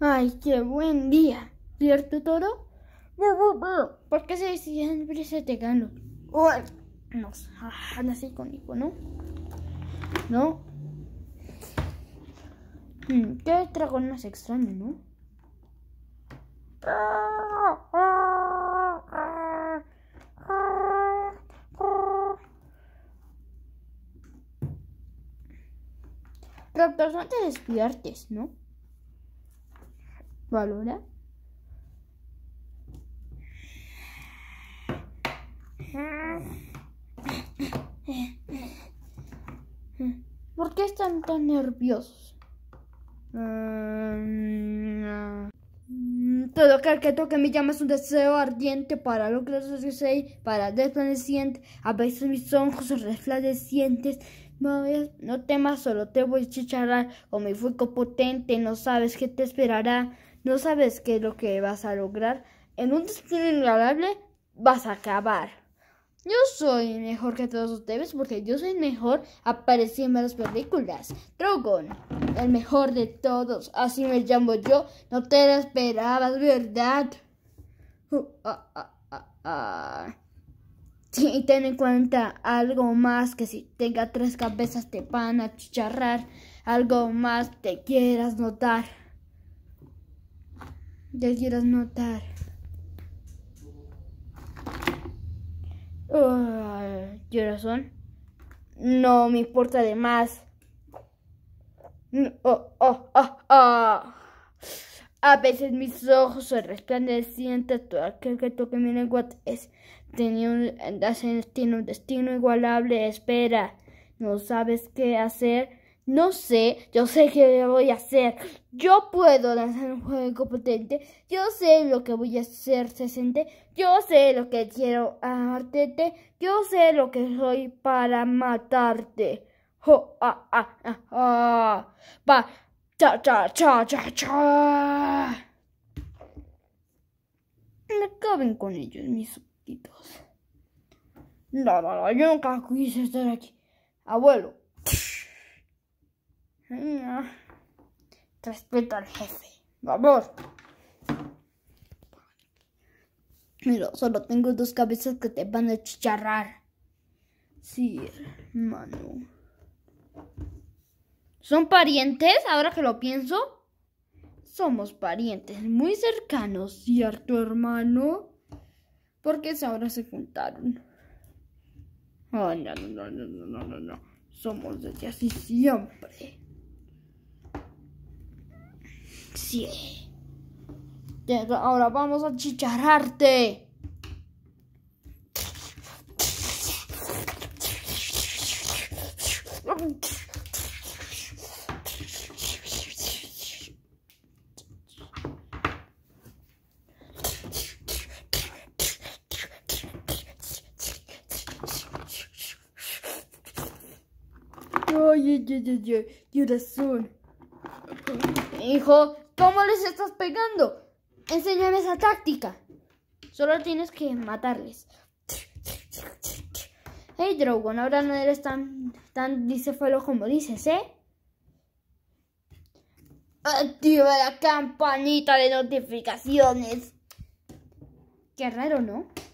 Ay, qué buen día. ¿Cierto, toro? ¿Por qué se siempre se te gano? no no así conmigo, ¿no? ¿No? Qué dragón más extraño, ¿no? persona no te despiertes, ¿no? Valora. ¿Por qué están tan nerviosos? Ah, todo aquel que me llama es un deseo ardiente para lograr lo que para desplaneciente. A veces mis ojos son resplandecientes. No temas, solo te voy a chicharrar con mi fuego potente. No sabes qué te esperará, no sabes qué es lo que vas a lograr. En un destino agradable vas a acabar. Yo soy mejor que todos ustedes porque yo soy mejor apareciendo en las películas. Drogon, el mejor de todos, así me llamo yo. No te lo esperabas, ¿verdad? Uh, ah, ah, ah, sí, ten en cuenta algo más que si tenga tres cabezas te van a chicharrar. Algo más te quieras notar. Te quieras notar. No me importa de más. Oh, oh, oh, a veces mis ojos se siente todo aquel que toque mi lengua es, tenía un, tiene un destino igualable. Espera, no sabes qué hacer no sé, yo sé qué voy a hacer. Yo puedo lanzar un juego potente. Yo sé lo que voy a hacer, 60. Yo sé lo que quiero Artete. Yo sé lo que soy para matarte. Jo, ah, ah, ah, ah. Va, cha, cha, cha, cha, cha. Acaben con ellos, mis ojitos. No, no, no, yo nunca quise estar aquí. Abuelo, Respeto al jefe. Vamos. Mira, solo tengo dos cabezas que te van a chicharrar. Sí, hermano. ¿Son parientes? Ahora que lo pienso. Somos parientes muy cercanos, ¿cierto, hermano? Porque ahora se juntaron. No, no, no, no, no, no, no, no. Somos desde así siempre. Ahora vamos a chicharrarte. Ay, dios ay, ay, ay, corazón. Hijo, ¿Cómo les estás pegando? Enséñame esa táctica. Solo tienes que matarles. Hey Drogon, ahora no eres tan, tan como dices, ¿eh? Activa la campanita de notificaciones. Qué raro, ¿no?